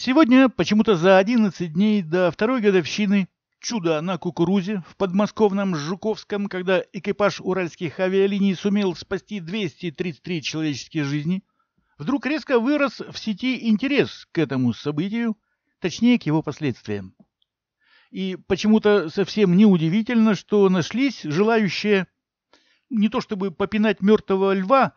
Сегодня, почему-то за 11 дней до второй годовщины чуда на кукурузе в подмосковном Жуковском, когда экипаж уральских авиалиний сумел спасти 233 человеческие жизни, вдруг резко вырос в сети интерес к этому событию, точнее к его последствиям. И почему-то совсем неудивительно, что нашлись желающие не то чтобы попинать мертвого льва,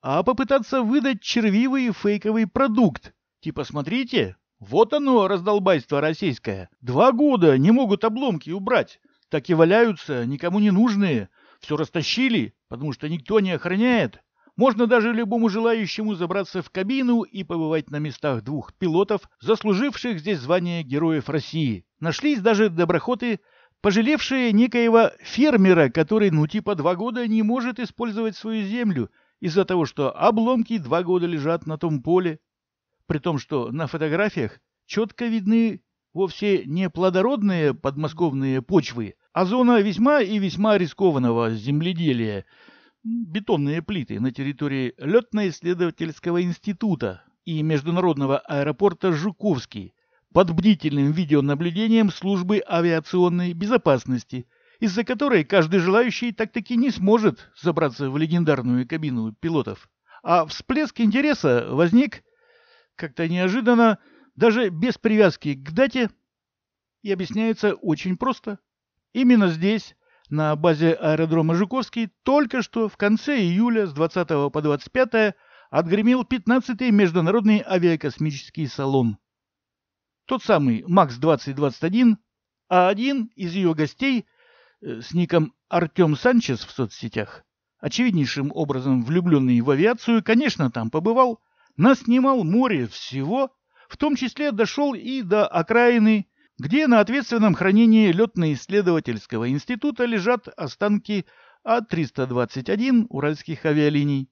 а попытаться выдать червивый фейковый продукт. Типа, смотрите, вот оно, раздолбайство российское. Два года не могут обломки убрать. Так и валяются, никому не нужные. Все растащили, потому что никто не охраняет. Можно даже любому желающему забраться в кабину и побывать на местах двух пилотов, заслуживших здесь звание Героев России. Нашлись даже доброхоты, пожалевшие некоего фермера, который ну типа два года не может использовать свою землю из-за того, что обломки два года лежат на том поле при том, что на фотографиях четко видны вовсе не плодородные подмосковные почвы, а зона весьма и весьма рискованного земледелия, бетонные плиты на территории Летно-исследовательского института и международного аэропорта Жуковский под бдительным видеонаблюдением службы авиационной безопасности, из-за которой каждый желающий так-таки не сможет забраться в легендарную кабину пилотов. А всплеск интереса возник как-то неожиданно, даже без привязки к дате, и объясняется очень просто. Именно здесь, на базе аэродрома Жуковский, только что в конце июля с 20 по 25 отгремел 15-й международный авиакосмический салон. Тот самый МАКС-2021, а один из ее гостей э, с ником Артем Санчес в соцсетях, очевиднейшим образом влюбленный в авиацию, конечно, там побывал – нас снимал море всего, в том числе дошел и до окраины, где на ответственном хранении летно-исследовательского института лежат останки А-321 уральских авиалиний.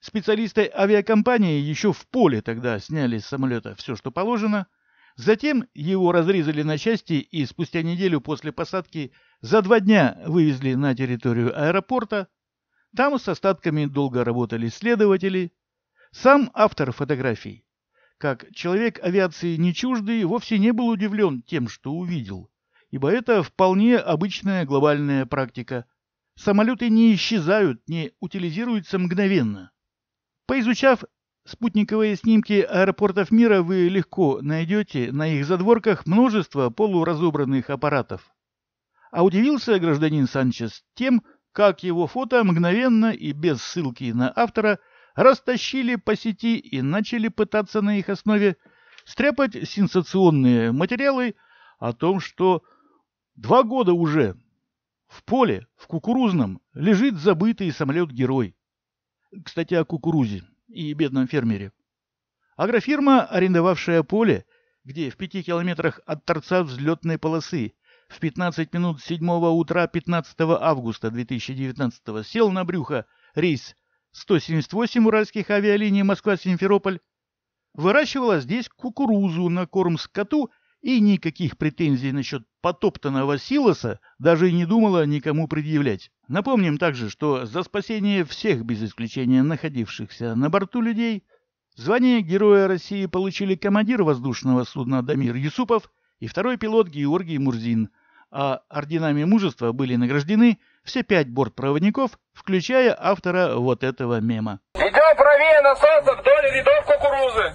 Специалисты авиакомпании еще в поле тогда сняли с самолета все, что положено. Затем его разрезали на части и спустя неделю после посадки за два дня вывезли на территорию аэропорта. Там с остатками долго работали следователи, сам автор фотографий, как человек авиации не чуждый, вовсе не был удивлен тем, что увидел, ибо это вполне обычная глобальная практика. Самолеты не исчезают, не утилизируются мгновенно. Поизучав спутниковые снимки аэропортов мира, вы легко найдете на их задворках множество полуразобранных аппаратов. А удивился гражданин Санчес тем, как его фото мгновенно и без ссылки на автора – растащили по сети и начали пытаться на их основе стряпать сенсационные материалы о том, что два года уже в поле, в кукурузном, лежит забытый самолет-герой. Кстати, о кукурузе и бедном фермере. Агрофирма, арендовавшая поле, где в пяти километрах от торца взлетной полосы в 15 минут 7 утра 15 августа 2019 сел на брюхо рейс 178 уральских авиалиний Москва-Симферополь выращивала здесь кукурузу на корм скоту и никаких претензий насчет потоптанного силоса даже не думала никому предъявлять. Напомним также, что за спасение всех без исключения находившихся на борту людей звание Героя России получили командир воздушного судна Дамир Юсупов и второй пилот Георгий Мурзин, а орденами мужества были награждены – все пять бортпроводников, включая автора вот этого мема. Идем правее на вдоль рядов кукурузы.